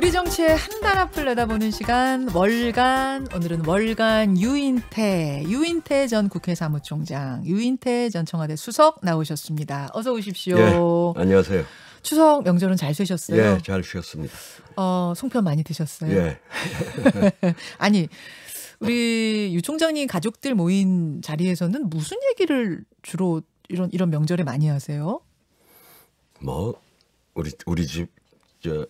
우리 정치의 한 달 앞을 내다보는 시간 월간 오늘은 월간 유인태 유인태 전 국회 사무총장 유인태 전 청와대 수석 나오셨습니다. 어서 오십시오. 예, 안녕하세요. 추석 명절은 잘 쉬셨어요? 예, 잘 쉬었습니다. 어, 송편 많이 드셨어요? 예. 아니 우리 유 총장님 가족들 모인 자리에서는 무슨 얘기를 주로 이런 이런 명절에 많이 하세요? 뭐 우리 우리 집저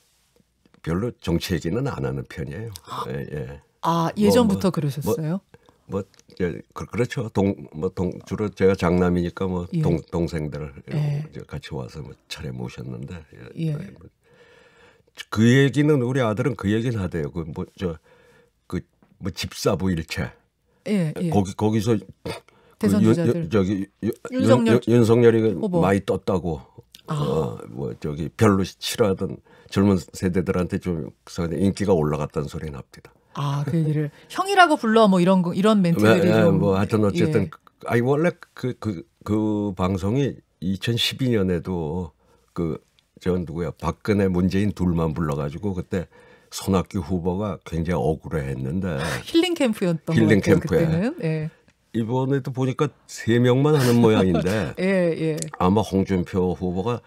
별로 정치 얘기는 안 하는 편이에요. 예, 예. 아 예전부터 뭐, 뭐, 그러셨어요? 뭐, 예, 그렇죠. 동, 뭐, 동, 주로 제가 장남이니까 뭐, 예. 동, 생들 예. 같이 와서 뭐 차례 모셨는데. 예. 예. 네, 뭐. 그 얘기는 우리 아들은 그 얘기는 하대요. 그, 뭐, 저, 그, 뭐, 집사부 일체. 예, 예, 예, 거기, 거기서. 대선 그 주자들. 윤, 저기, 윤, 석열 윤석열이 후보. 많이 떴다고. 아. 어, 뭐, 저기, 별로 싫어하던 젊은 세대들한테 좀 인기가 올라갔다는 소리 납니다. 아, 그 얘기를 형이라고 불러 뭐 이런 이런 멘트들이 네, 네, 좀. 뭐 하여튼 어쨌든 예. 그, 아니 원래 그 그, 그 방송이 2012년에도 그저 누구야 박근혜 문재인 둘만 불러가지고 그때 손학규 후보가 굉장히 억울해했는데 아, 힐링 캠프였던 힐링 캠프에 그때는? 예. 이번에도 보니까 세 명만 하는 모양인데 예, 예. 아마 홍준표 후보가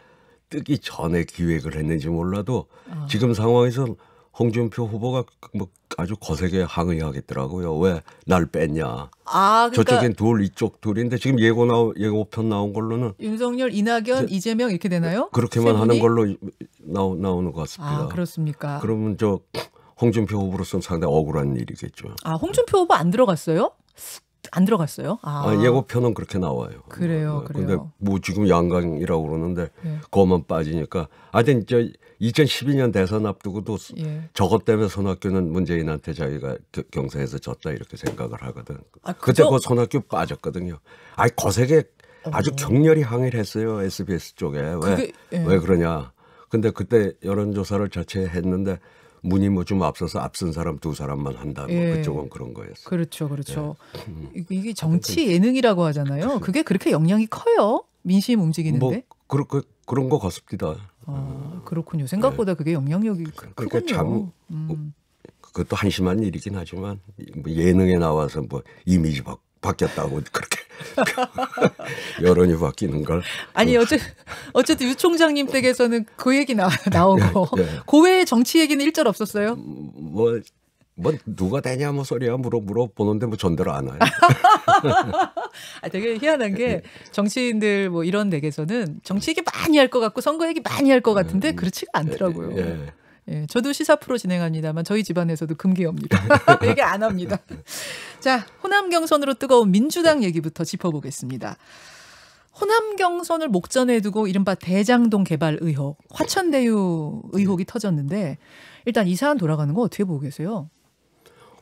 뜨기 전에 기획을 했는지 몰라도 어. 지금 상황에서 홍준표 후보가 뭐 아주 거세게 항의하겠더라고요. 왜 날 뺐냐? 아, 그러니까 저쪽엔 둘 이쪽 둘인데 지금 예고 나 예고편 나온 걸로는 윤석열, 이낙연, 제, 이재명 이렇게 되나요? 그렇게만 하는 걸로 나오, 나오는 것 같습니다. 아, 그렇습니까? 그러면 저 홍준표 후보로서는 상당히 억울한 일이겠죠. 아, 홍준표 후보 안 들어갔어요? 안 들어갔어요? 아. 아, 예고편은 그렇게 나와요. 그래요, 네, 그래요. 근데 뭐 지금 양강이라고 그러는데 예. 그거만 빠지니까 하여튼 저 2012년 대선 앞두고도 예. 저것 때문에 손학규는 문재인한테 자기가 경선에서 졌다 이렇게 생각을 하거든. 아, 그때 그 손학규 빠졌거든요. 아이 거세게 아주 어. 격렬히 항의를 했어요 SBS 쪽에 왜왜 예. 그러냐. 근데 그때 여론조사를 자체 했는데 문이 뭐좀 앞서서 앞선 사람 두 사람만 한다. 뭐 예. 그쪽은 그런 거였어요. 그렇죠, 그렇죠. 예. 이게 음. 정치 그러니까 예능이라고 하잖아요. 그렇죠. 그게 그렇게 영향이 커요. 민심 움직이는데. 뭐 그렇 그, 그런 거 같습니다. 아, 그렇군요. 생각보다 예. 그게 영향력이 그러니까 크군요. 그참 어, 음. 그것도 한심한 일이긴 하지만 뭐 예능에 나와서 뭐 이미지 바, 바뀌었다고 그렇게 여론이 바뀌는 걸. 아니 어째 어쨌든 유 총장님 댁에서는 그 얘기 나, 나오고 예. 고외의 정치 얘기는 일절 없었어요. 뭐뭐 음, 뭐, 누가 되냐 뭐 소리야 물어 물어보는데 뭐 전달 안 와요. 아, 되게 희한한 게 정치인들 뭐 이런 댁에서는 정치 얘기 많이 할 것 같고 선거 얘기 많이 할 것 같은데 음. 그렇지가 않더라고요. 네. 예, 저도 시사 프로 진행합니다만 저희 집안에서도 금기입니다. 얘기 안 합니다. 자, 호남 경선으로 뜨거운 민주당 얘기부터 짚어보겠습니다. 호남 경선을 목전에 두고 이른바 대장동 개발 의혹, 화천대유 의혹이 터졌는데 일단 이 사안 돌아가는 거 어떻게 보고 계세요?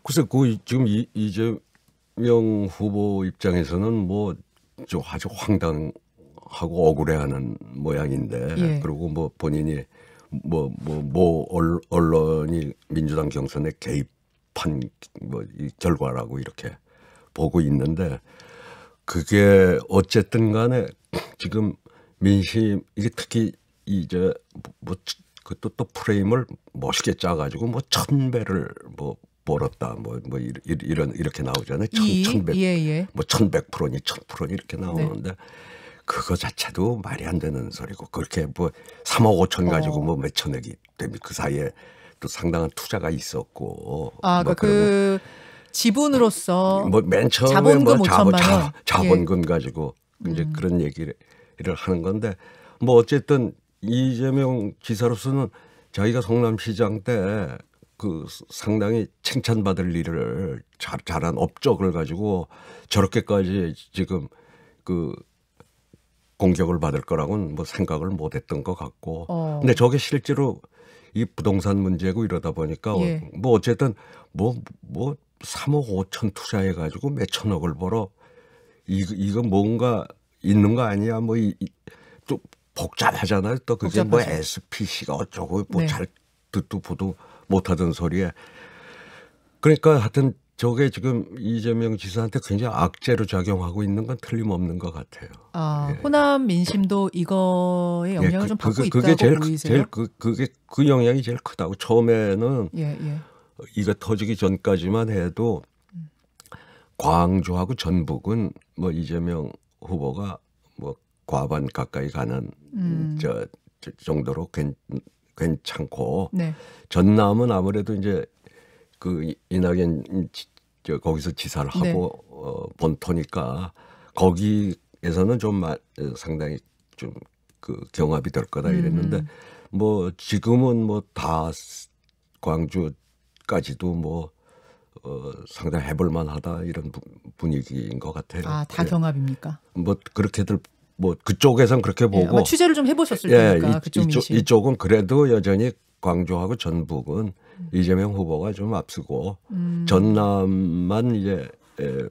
글쎄, 그 지금 이, 이재명 후보 입장에서는 뭐 아주 황당하고 억울해하는 모양인데 예. 그리고 뭐 본인이 뭐, 뭐, 뭐, 언론이 민주당 경선에 개입한 뭐, 이 결과라고 이렇게 보고 있는데 그게 어쨌든 간에 지금 민심, 이게 특히 이제 뭐, 그것도 또 프레임을 멋있게 짜가지고 뭐천 배를 뭐 벌었다 뭐뭐 뭐, 뭐 이런 이렇게 나오잖아요. 천 천백 예, 예. 뭐 천백 프로니 천 프로니 이렇게 나오는데 네. 그거 자체도 말이 안 되는 소리고 그렇게 뭐 3억 5천 가지고 어. 뭐 몇천억이 됩니다. 그 사이에 또 상당한 투자가 있었고. 아, 뭐그 그러니까 지분으로서 뭐맨 처음에 뭐 자본금 뭐 자본, 자, 예. 자본금 예. 가지고 이제 음. 그런 얘기를 하는 건데 뭐 어쨌든 이재명 지사로서는 자기가 성남시장 때 그 상당히 칭찬받을 일을 잘, 잘한 업적을 가지고 저렇게까지 지금 그 공격을 받을 거라고는 뭐 생각을 못 했던 것 같고. 어. 근데 저게 실제로 이 부동산 문제고 이러다 보니까 어, 예. 뭐 어쨌든 뭐 뭐 3억 뭐 5천 투자해 가지고 몇 천억을 벌어 이 이거 뭔가 있는 거 아니야 뭐이또 복잡하잖아요. 또 그게 뭐 복잡하죠. 뭐 SPC가 어쩌고 뭐잘 네. 듣도 보도 못하던 소리에 그러니까 하여튼 저게 지금 이재명 지사한테 굉장히 악재로 작용하고 있는 건 틀림없는 것 같아요. 아 예. 호남 민심도 이거에 예, 영향을 예, 좀 받고 그, 그, 그게 있다고 제일, 보이세요? 제일 그, 그게 그 영향이 제일 크다고 처음에는 예, 예, 이거 터지기 전까지만 해도 광주하고 전북은 뭐 이재명 후보가 뭐 과반 가까이 가는 음. 저, 저 정도로 괜, 괜찮고 네. 전남은 아무래도 이제 그 이낙연 저 거기서 지사를 네. 하고 네. 어, 본토니까 거기에서는 좀 어, 상당히 좀그 경합이 될 거다 음. 이랬는데 음. 뭐 지금은 뭐 다 광주까지도 뭐 어, 상당히 해볼만하다 이런 부, 분위기인 것 같아요. 아다 예. 경합입니까? 뭐 그렇게들 뭐 그쪽에선 그렇게 예, 보고 예, 취재를 좀 해보셨을 예, 거니까 이, 그쪽 이쪽, 이쪽은 그래도 여전히 광주하고 전북은 음. 이재명 후보가 좀 앞서고 음. 전남만 이제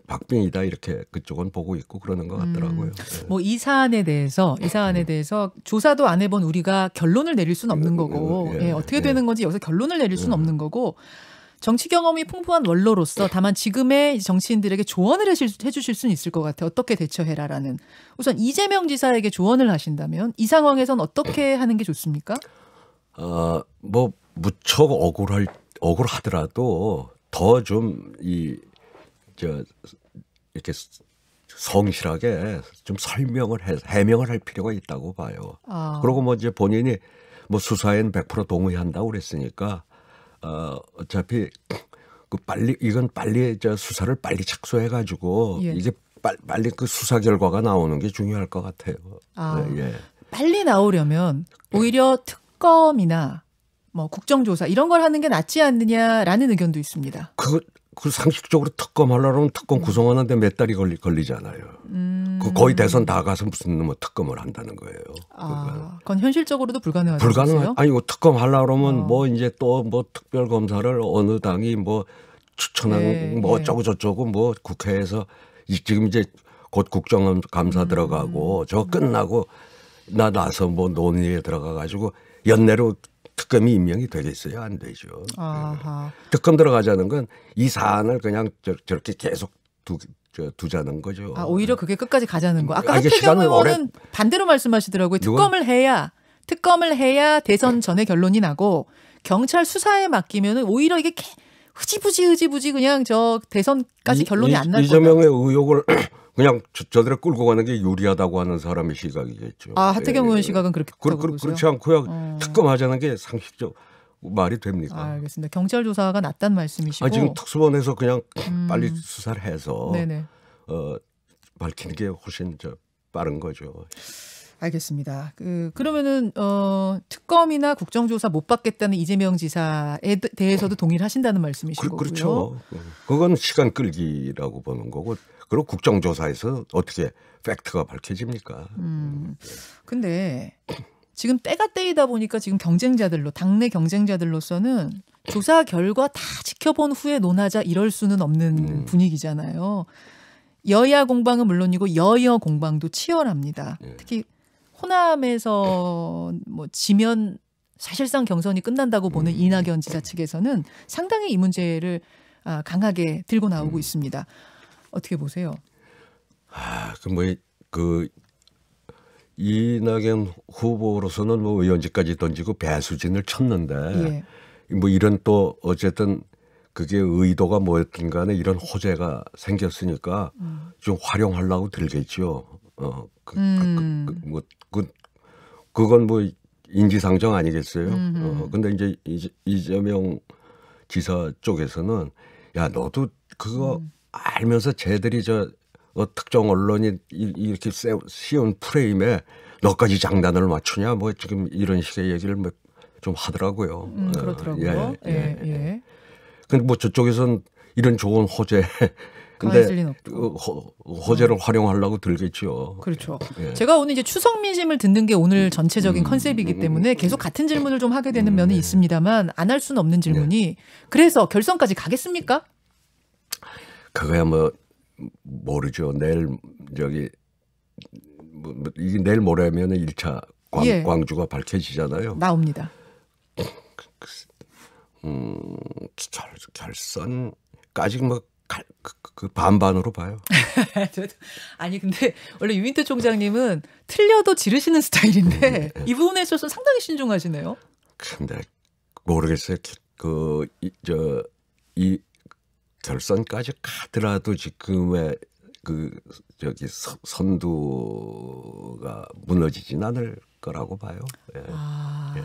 박빙이다 이렇게 그쪽은 보고 있고 그러는 것 같더라고요. 음. 네. 뭐이 사안에 대해서 이 사안에 대해서 조사도 안 해본 우리가 결론을 내릴 수는 없는 음, 거고 예, 예 어떻게 예. 되는 건지 여기서 결론을 내릴 수는 음. 없는 거고 정치 경험이 풍부한 원로로서 다만 지금의 정치인들에게 조언을 해주실 수는 있을 것 같아요. 어떻게 대처해라라는. 우선 이재명 지사에게 조언을 하신다면 이 상황에선 어떻게 하는 게 좋습니까? 어, 뭐 무척 억울할 억울하더라도 더 좀 이 저 이렇게 성실하게 좀 설명을 해, 해명을 할 필요가 있다고 봐요. 아. 그러고 뭐 이제 본인이 뭐 수사엔 100% 동의한다고 그랬으니까 어, 어차피 그 빨리 이건 빨리 저 수사를 빨리 착수해 가지고 예. 이게 빨, 빨리 그 수사 결과가 나오는 게 중요할 것 같아요. 아. 네, 예. 빨리 나오려면 오히려 특 특검이나 뭐 국정조사 이런 걸 하는 게 낫지 않느냐라는 의견도 있습니다. 그, 그 상식적으로 특검 하려면 음. 특검 구성하는데 몇 달이 걸리, 걸리잖아요. 그 음. 그 거의 대선 나가서 무슨 뭐 특검을 한다는 거예요. 아, 그건 현실적으로도 불가능하죠. 불가능. 아니, 고 뭐 특검 하려면 어. 뭐 이제 또 뭐 특별 검사를 어느 당이 뭐 추천한 네, 뭐 네. 어쩌고 저쩌고 뭐 국회에서 지금 이제 곧 국정감사 음. 들어가고 저 끝나고 나 나서 뭐 논의에 들어가 가지고 연내로 특검이 임명이 되겠어요? 안 되죠. 아하. 예. 특검 들어가자는 건 이 사안을 그냥 저, 저렇게 계속 두, 저, 두자는 거죠. 아, 오히려 그게 끝까지 가자는 거. 아까 아, 하태경 의원은 오래... 반대로 말씀하시더라고요. 특검을 누군... 해야 특검을 해야 대선 전에 결론이 나고 경찰 수사에 맡기면 오히려 이게 흐지부지 흐지부지 그냥 저 대선까지 결론이 안날 거다. 이재명의 의혹을 그냥 저, 들로 끌고 가는 게 유리하다고 하는 사람의 시각이겠죠. 아 하태경 예, 의원 예, 시각은 그렇게 그, 그, 그렇지 않고요. 어. 특검하자는 게 상식적 말이 됩니까? 아, 알겠습니다. 경찰 조사가 낮단 말씀이시고 아 지금 특수본에서 그냥 음. 빨리 수사를 해서 네네. 어, 밝히는 게 훨씬 저 빠른 거죠. 알겠습니다. 그 그러면은 어 특검이나 국정조사 못 받겠다는 이재명 지사에 대해서도 동의를 하신다는 말씀이시고요. 그, 그렇죠. 어, 그건 시간 끌기라고 보는 거고 그리고 국정조사에서 어떻게 팩트가 밝혀집니까? 음. 근데 지금 때가 때이다 보니까 지금 경쟁자들로 당내 경쟁자들로서는 조사 결과 다 지켜본 후에 논하자 이럴 수는 없는 음. 분위기잖아요. 여야 공방은 물론이고 여여 공방도 치열합니다. 예. 특히 호남에서 뭐 지면 사실상 경선이 끝난다고 보는 음. 이낙연 지사 측에서는 상당히 이 문제를 아, 강하게 들고 나오고 음. 있습니다. 어떻게 보세요? 아, 그뭐그 뭐, 그 이낙연 후보로서는 뭐 의원직까지 던지고 배수진을 쳤는데 예. 뭐 이런 또 어쨌든 그게 의도가 뭐였든 간에 이런 호재가 생겼으니까 음. 좀 활용하려고 들겠죠. 어, 그, 음. 그, 그, 그 음. 뭐, 그, 그건 뭐 인지상정 아니겠어요. 음 어, 근데 이제 이재명 지사 쪽에서는 야, 너도 그거 음. 알면서 쟤들이 저 어, 특정 언론이 이, 이렇게 세, 씌운 프레임에 너까지 장단을 맞추냐 뭐 지금 이런 식의 얘기를 뭐좀 하더라고요. 음, 어, 그렇더라고요. 예, 예, 예, 예. 예. 근데 뭐 저쪽에선 이런 좋은 호재 근데 그 호, 재를 어. 음. 활용하려고 들겠죠. 그렇죠. 예. 제가 오늘 이제 추석 민심을 듣는 게 오늘 음. 전체적인 음, 컨셉이기 음, 때문에 계속 같은 질문을 좀 하게 되는 음, 면은 있습니다만 안 할 수는 없는 질문이 예. 그래서 결선까지 가겠습니까? 그거야 뭐 모르죠. 내일 저기 뭐, 뭐 이게 내일 모레면 은 1차 광, 예. 광주가 밝혀지잖아요. 나옵니다. 음, 결, 결선까지 뭐 갈, 그, 그, 그 반반으로 봐요. 아니 근데 원래 유인태 총장님은 틀려도 지르시는 스타일인데 음, 음. 이 부분에 있어서 상당히 신중하시네요. 근데 모르겠어요. 그저이 결선까지 가더라도 지금의 그 저기 선두가 무너지진 않을 거라고 봐요. 예. 아. 예.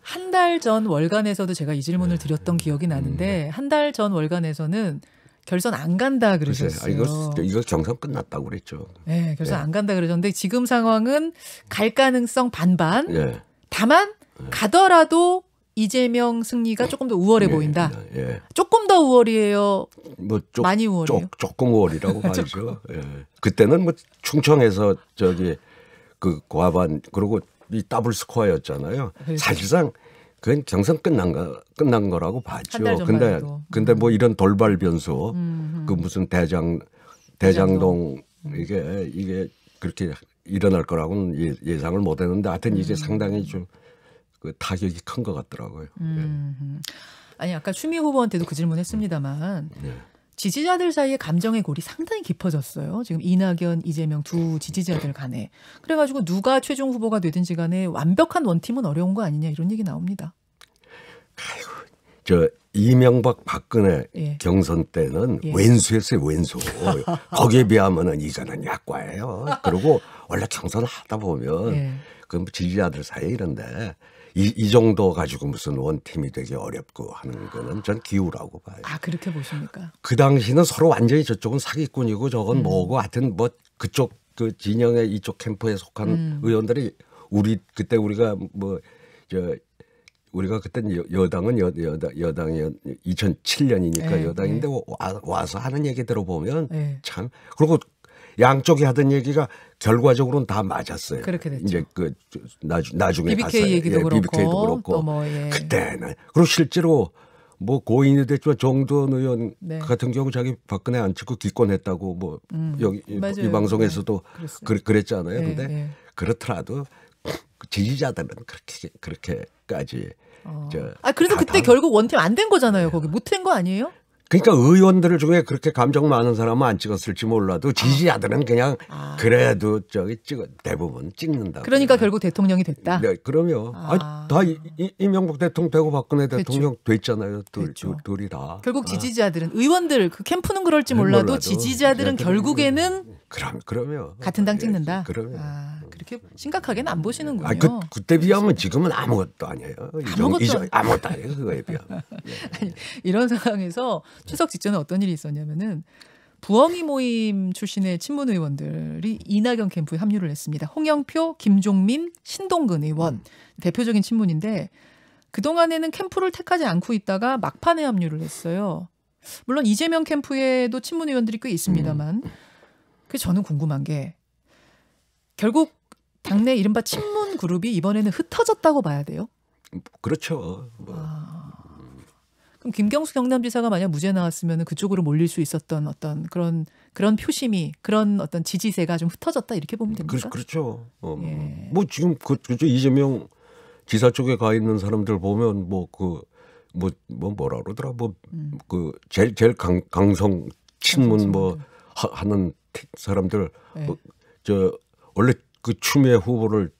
한달 전 월간에서도 제가 이 질문을 네. 드렸던 기억이 나는데 음, 네. 한달 전 월간에서는 결선 안 간다 아, 그러셨어요. 글 이거, 경선 끝났다고 그랬죠. 네, 결선 예. 안 간다 그러셨는데 지금 상황은 갈 가능성 반반. 예. 다만 예. 가더라도 이재명 승리가 조금 더 우월해 예, 보인다. 예. 조금 다 5월이에요. 뭐 조, 많이 5월이요. 조, 조금 5월이라고 봐야죠. 예. 그때는 뭐 충청에서 저기 그고아반 그리고 이 더블 스코어였잖아요. 그렇죠. 사실상 그건 정상 끝난 거 끝난 거라고 봤죠. 근데 근데 뭐 음. 이런 돌발 변수 음, 음. 그 무슨 대장 대장동, 대장동 음. 이게 이게 그렇게 일어날 거라고는 예, 예상을 못 했는데 하여튼 음. 이제 상당히 좀 그 타격이 큰 것 같더라고요. 예. 아니 아까 추미애 후보한테도 그 질문했습니다만 네. 지지자들 사이에 감정의 골이 상당히 깊어졌어요. 지금 이낙연, 이재명 두 지지자들 간에 그래가지고 누가 최종 후보가 되든지 간에 완벽한 원팀은 어려운 거 아니냐 이런 얘기 나옵니다. 아이고 저 이명박 박근혜 예. 경선 때는 예. 왼수였어요 왼수 거기에 비하면은 이전은 약과예요. 그리고 원래 경선 하다 보면 예. 그 지지자들 사이에 이런데 이, 이 정도 가지고 무슨 원팀이 되기 어렵고 하는 거는 전 기우라고 봐요. 아 그렇게 보십니까? 그 당시는 서로 완전히 저쪽은 사기꾼이고 저건 음. 뭐고 하여튼 뭐 그쪽 그 진영의 이쪽 캠프에 속한 음. 의원들이 우리 그때 우리가 뭐 저 우리가 그때 여당은 여, 여당 여당이 2007년이니까 네, 예, 여당인데 네. 와, 와서 하는 얘기 들어보면 네. 참 그리고 양쪽이 하던 얘기가 결과적으로는 다 맞았어요. 그렇게 됐죠. 이제 그 나중 나중에 BBK 가서 얘기도 예, 그렇고, BBK도 그렇고 뭐, 예. 그때는 그리고 실제로 뭐 고인이 됐죠 정두원 의원 네. 같은 경우 자기 박근혜 안 찍고 기권했다고 뭐 음, 여기 뭐 맞아요. 이 방송에서도 네, 그, 그랬잖아요. 예, 근데 예. 그렇더라도 지지자들은 그렇게 그렇게까지 어. 저, 아 그래서 그때 다, 결국 원팀 안 된 거잖아요. 네. 거기 못 된 거 아니에요? 그러니까 의원들 중에 그렇게 감정 많은 사람은 안 찍었을지 몰라도 아. 지지자들은 그냥 아. 그래도 저기 찍어 대부분 찍는다. 그러니까 결국 대통령이 됐다. 네, 그럼요. 아. 다 이, 이명박 대통령 되고 박근혜 대통령 됐죠. 됐잖아요. 둘, 둘, 둘이 다. 결국 아. 지지자들은 의원들 그 캠프는 그럴지 몰라도, 몰라도 지지자들은 결국에는 그럼 그러면 같은 당 예, 찍는다. 그러면 아, 음. 그렇게 심각하게는 안 보시는군요. 아, 그, 그때 비하면 지금은 아무것도 아니에요. 아무것도 이정, 아무것도 아니에요. 그거에 비하면. 네. 아니, 이런 상황에서 추석 직전에 어떤 일이 있었냐면은 부엉이 모임 출신의 친문 의원들이 이낙연 캠프에 합류를 했습니다. 홍영표, 김종민, 신동근 의원 음. 대표적인 친문인데 그 동안에는 캠프를 택하지 않고 있다가 막판에 합류를 했어요. 물론 이재명 캠프에도 친문 의원들이 꽤 있습니다만. 음. 그래서 저는 궁금한 게 결국 당내 이른바 친문 그룹이 이번에는 흩어졌다고 봐야 돼요? 그렇죠. 뭐. 아, 그럼 김경수 경남지사가 만약 무죄 나왔으면 그쪽으로 몰릴 수 있었던 어떤 그런 그런 표심이 그런 어떤 지지세가 좀 흩어졌다 이렇게 보면 됩니까? 그, 렇죠 어, 뭐. 예. 뭐 지금 그, 그죠 이재명 지사 쪽에 가 있는 사람들 보면 뭐 그 뭐뭐 그, 뭐, 뭐 뭐라 그러더라 뭐그 음. 그 제일 제일 강, 강성 친문 뭐 하, 하는 사람들 네. 어, 저 원래 그 추미애 후보를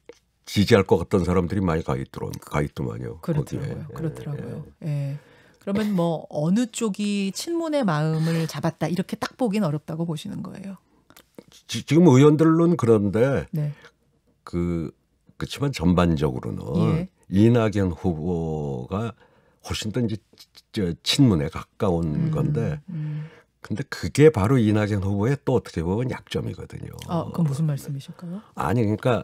지지할 것 같던 사람들이 많이 가 있더라 가 있더만요. 그렇더라고요. 예, 예. 그렇더라고요. 예. 예. 그러면 뭐 어느 쪽이 친문의 마음을 잡았다 이렇게 딱 보긴 어렵다고 보시는 거예요. 지, 지금 의원들은 그런데 네. 그 그렇지만 전반적으로는 예. 이낙연 후보가 훨씬 더 이제 친문에 가까운 음, 건데 음. 근데 그게 바로 이낙연 후보의 또 어떻게 보면 약점이거든요. 아, 그럼 무슨 말씀이실까요? 아니, 그러니까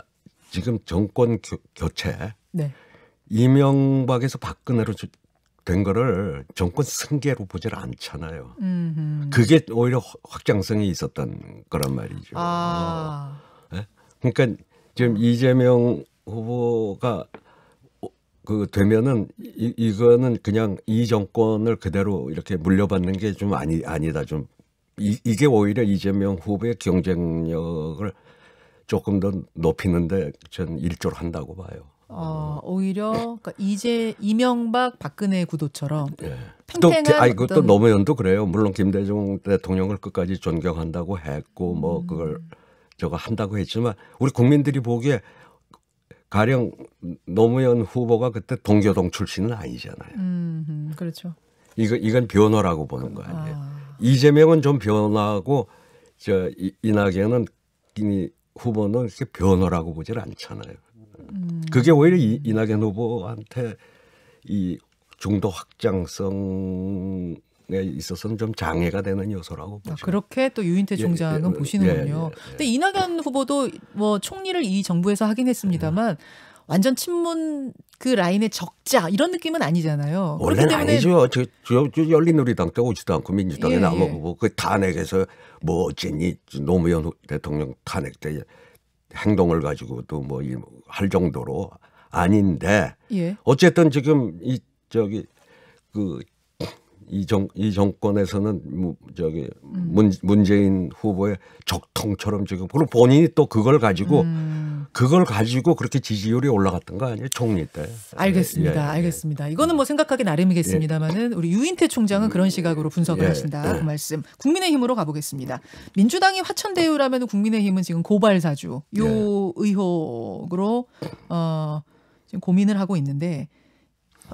지금 정권 교, 체 네. 이명박에서 박근혜로 된 거를 정권 승계로 보질 않잖아요. 음흠. 그게 오히려 확장성이 있었던 거란 말이죠. 아. 네? 그러니까 지금 이재명 후보가 그 되면은 이, 이거는 그냥 이 정권을 그대로 이렇게 물려받는 게 좀 아니 아니다 좀 이, 이게 오히려 이재명 후보의 경쟁력을 조금 더 높이는데 전 일조를 한다고 봐요. 어, 오히려 그러니까 이제 이명박 박근혜 구도처럼 예. 또 아니 그것도 노무현도 그래요. 물론 김대중 대통령을 끝까지 존경한다고 했고 뭐 음. 그걸 저거 한다고 했지만 우리 국민들이 보기에 가령 노무현 후보가 그때 동교동 출신은 아니잖아요. 음, 그렇죠. 이거 이건 변호라고 보는 거 아니에요. 아. 이재명은 좀 변하고 화저 이, 이낙연은 이 후보는 이렇게 변호라고 보질 않잖아요. 음. 그게 오히려 이, 이낙연 후보한테 이 중도 확장성 있어서는 좀 장애가 되는 요소라고 아, 그렇게 또 유인태 예, 총장은 예, 예, 보시는군요. 예, 예, 예, 근데 이낙연 후보도 뭐 총리를 이 정부에서 하긴 했습니다만 완전 친문 그라인의 적자 이런 느낌은 아니잖아요. 원래는 아니죠. 저, 저, 저 열린우리당 때 오지도 않고 민주당에 예, 나보고그 탄핵에서 뭐 어쩌니 노무현 대통령 탄핵 때 행동을 가지고 또뭐할 정도로 아닌데 어쨌든 지금 이 저기 그 이정 이 정권에서는 뭐 저기 문, 문재인 후보의 적통처럼 지금 그리고 본인이 또 그걸 가지고 음. 그걸 가지고 그렇게 지지율이 올라갔던 거 아니에요 총리 때? 알겠습니다, 예, 예, 예. 알겠습니다. 이거는 뭐 생각하기 나름이겠습니다만은 우리 유인태 총장은 그런 시각으로 분석을 예, 하신다 예. 그 말씀. 국민의힘으로 가보겠습니다. 민주당이 화천대유라면 국민의힘은 지금 고발사주 요 의혹으로 어. 지금 고민을 하고 있는데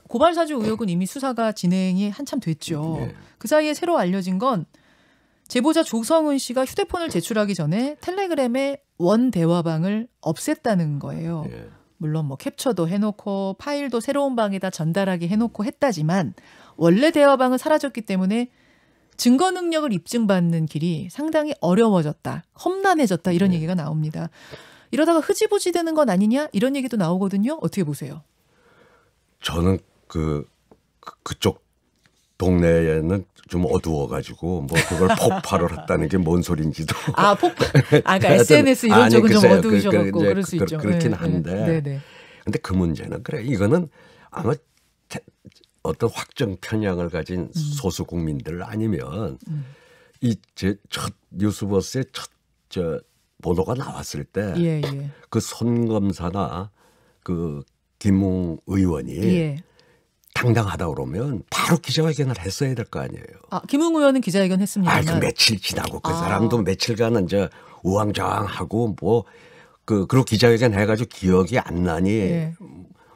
고발 사주 의혹은 이미 수사가 진행이 한참 됐죠. 예. 그 사이에 새로 알려진 건 제보자 조성은 씨가 휴대폰을 제출하기 전에 텔레그램의 원 대화방을 없앴다는 거예요. 예. 물론 뭐 캡처도 해놓고 파일도 새로운 방에다 전달하게 해놓고 했다지만 원래 대화방은 사라졌기 때문에 증거 능력을 입증받는 길이 상당히 어려워졌다, 험난해졌다 이런 예. 얘기가 나옵니다. 이러다가 흐지부지 되는 건 아니냐 이런 얘기도 나오거든요. 어떻게 보세요? 저는 그, 그 그쪽 동네에는 좀 어두워가지고 뭐 그걸 폭발을 했다는 게 뭔 소린지도 아 폭발 아 그러니까 SNS 이런 아니, 쪽은 글쎄요. 좀어두우셔고 그, 그, 럴수 그, 있죠 그렇긴 네, 네, 네, 한데 네, 네. 근데 그 문제는 그래 이거는 아마 어떤 확정 편향을 가진 음. 소수 국민들 아니면 음. 이제 첫 뉴스버스의 첫저 보도가 나왔을 때그 예, 예. 손검사나 그 김웅 의원이 예. 당당하다 그러면 바로 기자회견을 했어야 될 거 아니에요. 아, 김웅 의원은 기자회견 했습니다. 아, 그 며칠 지나고 그 아. 사람도 며칠간은 이제 우왕좌왕하고 뭐 그 그런 기자회견 해가지고 기억이 안 나니 예.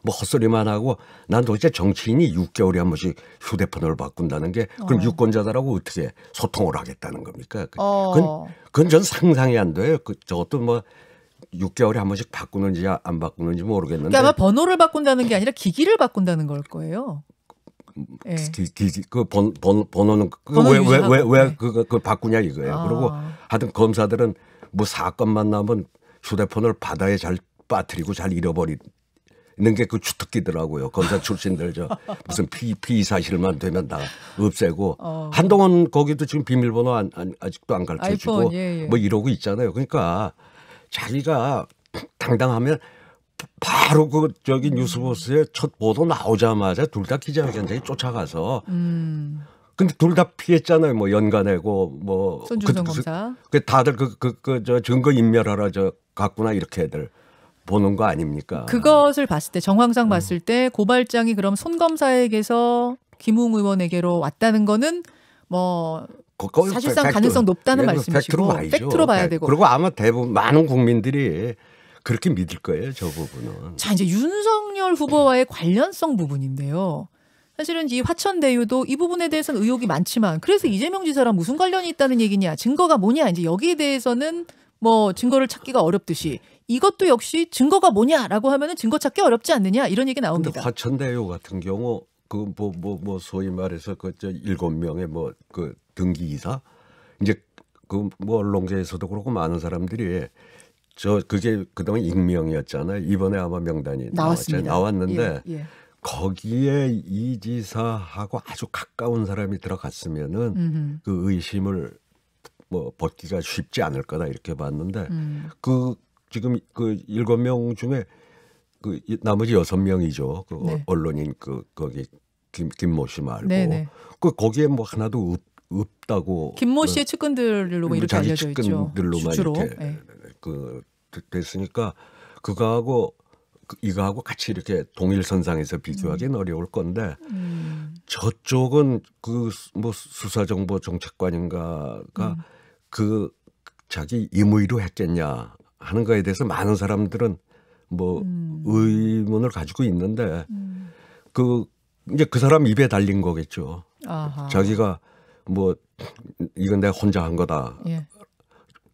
뭐 헛소리만 하고 난 도대체 정치인이 6개월에 한 번씩 휴대폰을 바꾼다는 게 그럼 어. 유권자들하고 어떻게 소통을 하겠다는 겁니까? 그 어. 그건, 그건 전 상상이 안 돼요. 그 저것도 뭐 6개월에 한 번씩 바꾸는지 안 바꾸는지 모르겠는데. 그러니까 아마 번호를 바꾼다는 게 아니라 기기를 바꾼다는 걸 거예요. 음, 예. 그번 번호는 왜 왜왜 왜 그, 그 예. 그거 그 바꾸냐 이거예요. 아. 그리고 하여튼 검사들은 뭐 사건만 나면 휴대폰을 바다에 잘 빠뜨리고 잘 잃어버리는 게그 주특기더라고요. 검사 출신들 저 무슨 피, 피 사실만 되면 다 없애고 어. 한동안 거기도 지금 비밀번호 안, 안 아직도 안 가르쳐 주고 예, 예. 뭐 이러고 있잖아요. 그러니까 자기가 당당하면 바로 그 저기 뉴스보스에 첫 보도 나오자마자 둘 다 기자회견장에 쫓아가서 음. 근데 둘 다 피했잖아요. 뭐연관해고뭐 손준성 그, 그, 검사. 그 다들 그그그 저 증거 인멸하라 저 갔구나 이렇게들 보는 거 아닙니까? 그것을 봤을 때 정황상 음. 봤을 때 고발장이 그럼 손 검사에게서 김웅 의원에게로 왔다는 거는 뭐 사실상 팩트, 가능성 높다는 예, 말씀이시고 팩트로, 팩트로 봐야 되고 그리고 아마 대부분 많은 국민들이 그렇게 믿을 거예요 저 부분은. 자 이제 윤석열 후보와의 관련성 부분인데요. 사실은 이 화천대유도 이 부분에 대해서는 의혹이 많지만 그래서 이재명 지사랑 무슨 관련이 있다는 얘기냐 증거가 뭐냐 이제 여기에 대해서는 뭐 증거를 찾기가 어렵듯이 이것도 역시 증거가 뭐냐라고 하면은 증거 찾기 어렵지 않느냐 이런 얘기 나옵니다. 화천대유 같은 경우 그 뭐 뭐뭐 뭐, 뭐 소위 말해서 그 저 일곱 명의 뭐그 등기이사 이제 그뭐 언론계에서도 그렇고 많은 사람들이 저 그게 그동안 익명이었잖아요. 이번에 아마 명단이 나왔습니다. 나왔는데 예, 예. 거기에 이 지사하고 아주 가까운 사람이 들어갔으면은 음흠. 그 의심을 뭐 벗기가 쉽지 않을 거다 이렇게 봤는데 음. 그 지금 그 일곱 명 중에 그 나머지 여섯 명이죠. 그 네. 언론인 그 거기 김 김모 씨 말고 네네. 그 거기에 뭐 하나도 없 없다고 김모 씨의 어, 측근들로 이렇게 자기 알려져 측근들로만 있죠. 이렇게 네. 그 됐으니까 그거하고 그 이거하고 같이 이렇게 동일선상에서 비교하기는 음. 어려울 건데 음. 저쪽은 그 뭐 수사정보정책관인가가 음. 그 자기 임의로 했겠냐 하는 거에 대해서 많은 사람들은 뭐 음. 의문을 가지고 있는데 음. 그 이제 그 사람 입에 달린 거겠죠. 아하. 자기가 뭐 이건 내가 혼자 한 거다. 예.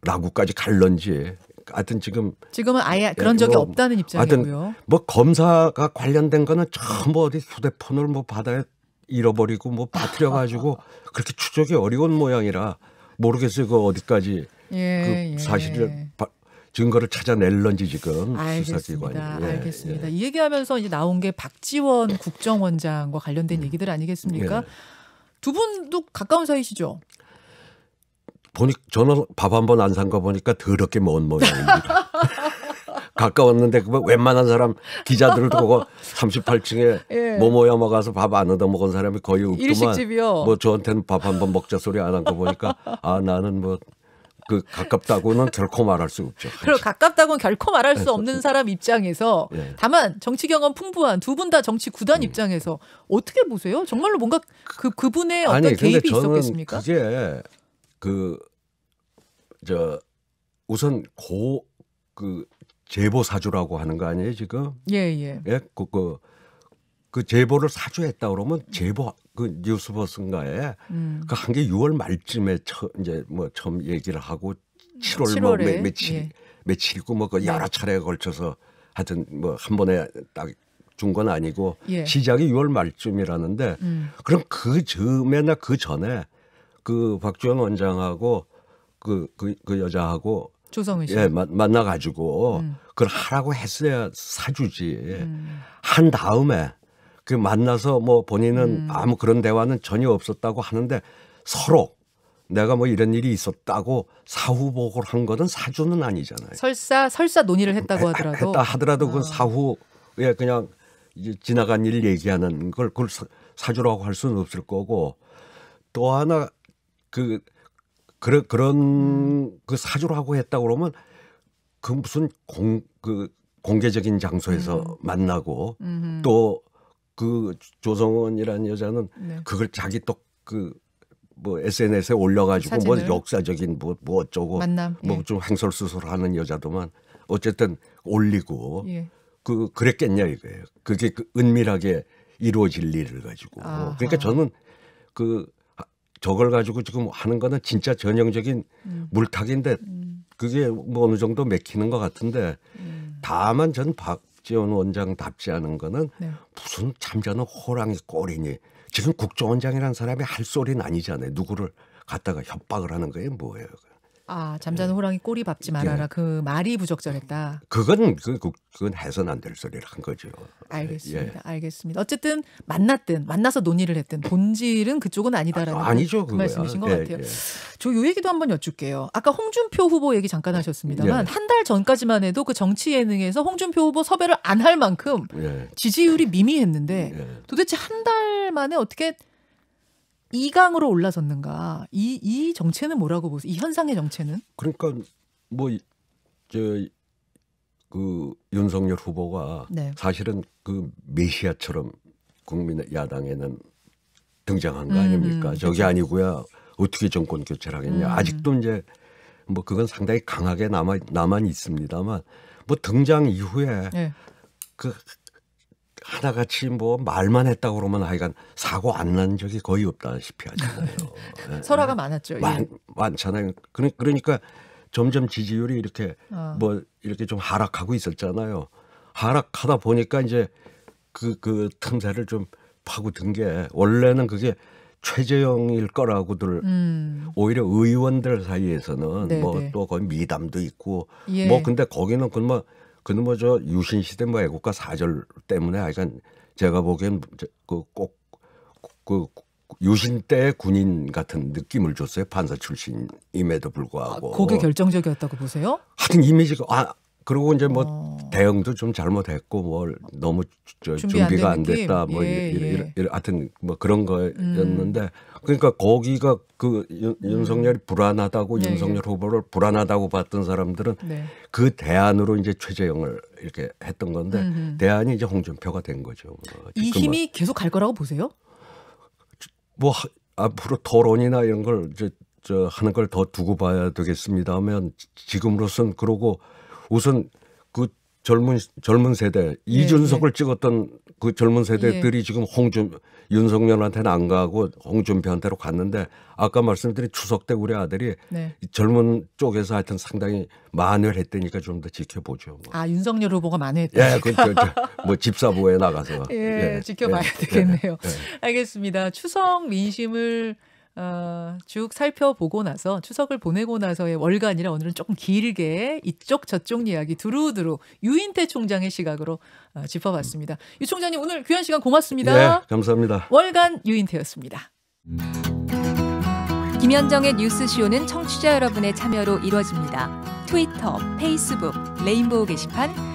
라고까지 갈런지 하여튼 지금 지금은 아예 예, 그런 적이 뭐, 없다는 입장이고요. 뭐 검사가 관련된 거는 전부 뭐 어디 휴대폰을 뭐받아에 잃어버리고 뭐 빠뜨려 가지고 그렇게 추적이 어려운 모양이라 모르겠어요. 그 어디까지 예, 그 예. 사실을 바, 증거를 찾아낼런지 지금 알겠습니다. 사기관이 예, 알겠습니다. 예. 이 얘기하면서 이제 나온 게 박지원 국정원장과 관련된 음. 얘기들 아니겠습니까? 두 분도 가까운 사이시죠? 보니 저는 밥 한 번안 산 거 보니까 더럽게 먼 모양입니다. 가까웠는데 그 웬만한 사람 기자들을 보고 38층에 예. 모모야 먹어서 밥 안 얻어 먹은 사람이 거의 없지만 뭐 저한테는 밥 한 번 먹자 소리 안 한 거 보니까 아 나는 뭐그 가깝다고는 결코 말할 수 없죠. 그럼 그렇죠. 가깝다고는 결코 말할 수 네. 없는 사람 입장에서 네. 다만 정치 경험 풍부한 두 분 다 정치 구단 음. 입장에서 어떻게 보세요? 정말로 뭔가 그 그분의 어떤 아니, 개입이 있었겠습니까? 이제 그저 우선 고그 제보 사주라고 하는 거 아니에요 지금? 예 예. 예, 그, 그, 그 제보를 사주했다 그러면 제보 그 뉴스버스인가에 음. 그한 게 6월 말쯤에 처, 이제 뭐 처음 얘기를 하고 7월 뭐 매, 며칠 예. 며칠 있고 뭐그 여러 네. 차례에 걸쳐서 하여튼 뭐한 번에 딱 준 건 아니고 예. 시작이 6월 말쯤이라는데 음. 그럼 그 즈음에나 그 전에 그 박주영 원장하고 그그 그, 그 여자하고 조성희 씨. 예, 마, 만나가지고 음. 그걸 하라고 했어야 사주지. 음. 한 다음에 그 만나서 뭐 본인은 음. 아무 뭐 그런 대화는 전혀 없었다고 하는데 서로 내가 뭐 이런 일이 있었다고 사후보고를 한 거는 사주는 아니잖아요. 설사 설사 논의를 했다고 하더라도 했다 하더라도 아. 사후에 그냥 이제 지나간 일 얘기하는 걸 그걸 사주라고 할 수는 없을 거고 또 하나 그 그런 그런 음. 그 사주라고 했다 그러면 그 무슨 공 그 공개적인 장소에서 음. 만나고 음. 또그 조성원이라는 여자는 네. 그걸 자기 또 그 뭐 SNS에 올려가지고 뭐 사진을. 뭐 역사적인 뭐, 뭐 어쩌고 뭐좀횡설수설하는 예. 여자도만 어쨌든 올리고 예. 그 그랬겠냐 이거예요. 그게 그 은밀하게 이루어질 일을 가지고 아하. 그러니까 저는 그 저걸 가지고 지금 하는 거는 진짜 전형적인 음. 물타기인데 음. 그게 뭐 어느 정도 맥히는 것 같은데 음. 다만 전박 박지원 원장답지 않은 거는 네. 무슨 잠자는 호랑이 꼬리니 지금 국정원장이라는 사람이 할 소리는 아니잖아요. 누구를 갖다가 협박을 하는 거예요, 뭐예요? 아 잠자는 예. 호랑이 꼬리 밟지 말아라 예. 그 말이 부적절했다. 그건 그건, 그, 그건 해선 안 될 소리를 한 거죠. 알겠습니다. 예, 예. 알겠습니다. 어쨌든 만났든 만나서 논의를 했든 본질은 그쪽은 아니다라는 아, 니죠 그 말씀이신 것 예, 같아요. 예. 저요 얘기도 한번 여쭐게요. 아까 홍준표 후보 얘기 잠깐 하셨습니다만 한 달 전까지만 해도 그 정치 예능에서 홍준표 후보 섭외를 안 할 만큼 지지율이 미미했는데 도대체 한 달 만에 어떻게 이강으로 올라섰는가? 이, 이 정체는 뭐라고 보세요? 이 현상의 정체는? 그러니까 뭐 저그 윤석열 후보가 네. 사실은 그 메시아처럼 국민 야당에는 등장한 거 음, 아닙니까? 음, 저게 그렇죠. 아니고야 어떻게 정권 교체를 하겠냐? 음. 아직도 이제 뭐 그건 상당히 강하게 남아 남아 있습니다만 뭐 등장 이후에 네. 그 하나같이 뭐 말만 했다 고 그러면 하여간 사고 안 난 적이 거의 없다시피 하잖아요. 설화가 네. 많았죠. 예. 많, 많잖아요. 그러, 그러니까 점점 지지율이 이렇게 아. 뭐 이렇게 좀 하락하고 있었잖아요. 하락하다 보니까 이제 그, 그 틈새를 좀 파고든 게 원래는 그게 최재형일 거라고들 음. 오히려 의원들 사이에서는 네, 뭐또 네. 거의 미담도 있고 예. 뭐 근데 거기는 그뭐 근데 뭐저 유신 시대 뭐 애국가 사절 때문에 하여간 제가 보기엔 그꼭그 그 유신 때 군인 같은 느낌을 줬어요 판사 출신임에도 불구하고 아, 그게 결정적이었다고 보세요? 하여튼 이미지가 아, 그리고 이제 뭐 어. 대응도 좀 잘못했고 뭘 뭐 너무 저, 준비가 안, 안 됐다 뭐 예, 이래, 이이 예. 하여튼 뭐 그런 거였는데 음. 그러니까 거기가 그 윤, 음. 윤석열이 불안하다고 네, 윤석열 예. 후보를 불안하다고 봤던 사람들은 네. 그 대안으로 이제 최재형을 이렇게 했던 건데 음흠. 대안이 이제 홍준표가 된 거죠. 뭐이 뭐 힘이 계속 갈 거라고 보세요? 뭐 하, 앞으로 토론이나 이런 걸 이제 저 하는 걸 더 두고 봐야 되겠습니다면 하 지금으로선 그러고 우선 그 젊은 젊은 세대 예, 이준석을 예. 찍었던 그 젊은 세대들이 예. 지금 홍준 윤석열한테는 안 가고 홍준표한테로 갔는데 아까 말씀드린 추석 때 우리 아들이 네. 젊은 쪽에서 하여튼 상당히 만회했다니까 를좀더 지켜보죠. 뭐. 아 윤석열 후보가 만회했다. 예, 그뭐 그렇죠, 그렇죠. 집사부에 나가서. 예, 예 지켜봐야 예, 되겠네요. 예, 알겠습니다. 추석 민심을 어, 쭉 살펴보고 나서 추석을 보내고 나서의 월간이라 오늘은 조금 길게 이쪽 저쪽 이야기 두루두루 유인태 총장의 시각으로 어, 짚어봤습니다. 유 총장님 오늘 귀한 시간 고맙습니다. 네, 감사합니다. 월간 유인태였습니다. 김현정의 뉴스쇼는 청취자 여러분의 참여로 이루어집니다. 트위터, 페이스북, 레인보우 게시판